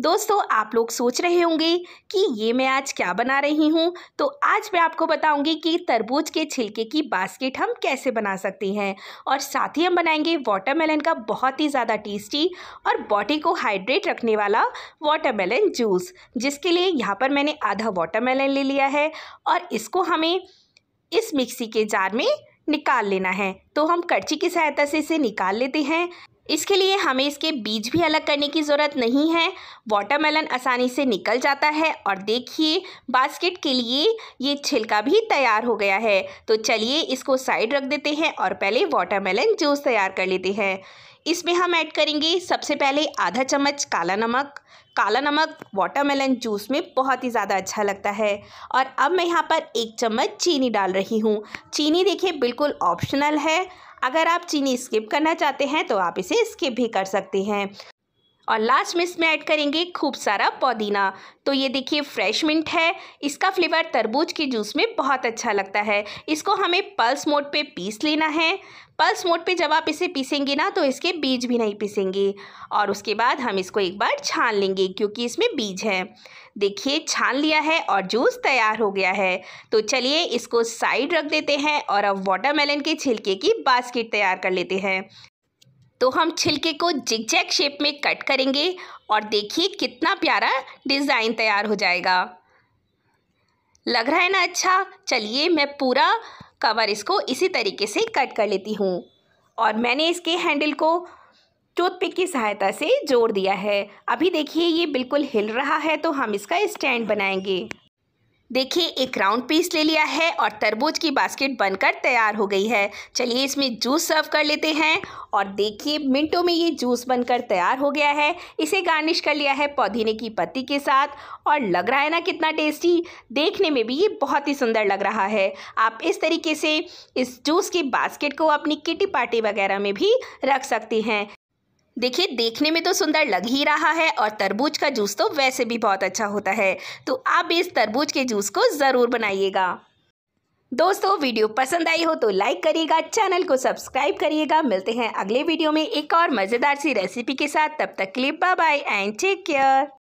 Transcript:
दोस्तों आप लोग सोच रहे होंगे कि ये मैं आज क्या बना रही हूँ तो आज मैं आपको बताऊंगी कि तरबूज के छिलके की बास्केट हम कैसे बना सकते हैं और साथ ही हम बनाएंगे वाटरमेलन का बहुत ही ज़्यादा टेस्टी और बॉडी को हाइड्रेट रखने वाला वाटरमेलन जूस जिसके लिए यहाँ पर मैंने आधा वाटरमेलन ले लिया है और इसको हमें इस मिक्सी के जार में निकाल लेना है तो हम कड़छी की सहायता से इसे निकाल लेते हैं इसके लिए हमें इसके बीज भी अलग करने की ज़रूरत नहीं है वाटरमेलन आसानी से निकल जाता है और देखिए बास्केट के लिए ये छिलका भी तैयार हो गया है तो चलिए इसको साइड रख देते हैं और पहले वाटरमेलन जूस तैयार कर लेते हैं इसमें हम ऐड करेंगे सबसे पहले आधा चम्मच काला नमक काला नमक वाटरमेलन जूस में बहुत ही ज़्यादा अच्छा लगता है और अब मैं यहाँ पर एक चम्मच चीनी डाल रही हूँ चीनी देखिए बिल्कुल ऑप्शनल है अगर आप चीनी स्किप करना चाहते हैं तो आप इसे स्किप भी कर सकते हैं और लास्ट में इसमें ऐड करेंगे खूब सारा पुदीना तो ये देखिए फ्रेश मिंट है इसका फ्लेवर तरबूज के जूस में बहुत अच्छा लगता है इसको हमें पल्स मोड पे पीस लेना है पल्स मोड पे जब आप इसे पीसेंगे ना तो इसके बीज भी नहीं पीसेंगे और उसके बाद हम इसको एक बार छान लेंगे क्योंकि इसमें बीज है देखिए छान लिया है और जूस तैयार हो गया है तो चलिए इसको साइड रख देते हैं और अब वाटरमेलन के छिलके की बास्केट तैयार कर लेते हैं तो हम छिलके को जिगजैग शेप में कट करेंगे और देखिए कितना प्यारा डिज़ाइन तैयार हो जाएगा लग रहा है ना अच्छा चलिए मैं पूरा कवर इसको इसी तरीके से कट कर लेती हूँ और मैंने इसके हैंडल को टूथपिक की सहायता से जोड़ दिया है अभी देखिए ये बिल्कुल हिल रहा है तो हम इसका स्टैंड बनाएंगे देखिए एक राउंड पीस ले लिया है और तरबूज की बास्केट बनकर तैयार हो गई है चलिए इसमें जूस सर्व कर लेते हैं और देखिए मिनटों में ये जूस बनकर तैयार हो गया है इसे गार्निश कर लिया है पौधीने की पत्ती के साथ और लग रहा है ना कितना टेस्टी देखने में भी ये बहुत ही सुंदर लग रहा है आप इस तरीके से इस जूस की बास्केट को अपनी किटी पार्टी वगैरह में भी रख सकती हैं देखिए देखने में तो सुंदर लग ही रहा है और तरबूज का जूस तो वैसे भी बहुत अच्छा होता है तो आप इस तरबूज के जूस को ज़रूर बनाइएगा दोस्तों वीडियो पसंद आई हो तो लाइक करिएगा चैनल को सब्सक्राइब करिएगा मिलते हैं अगले वीडियो में एक और मज़ेदार सी रेसिपी के साथ तब तक के लिए bye bye and take care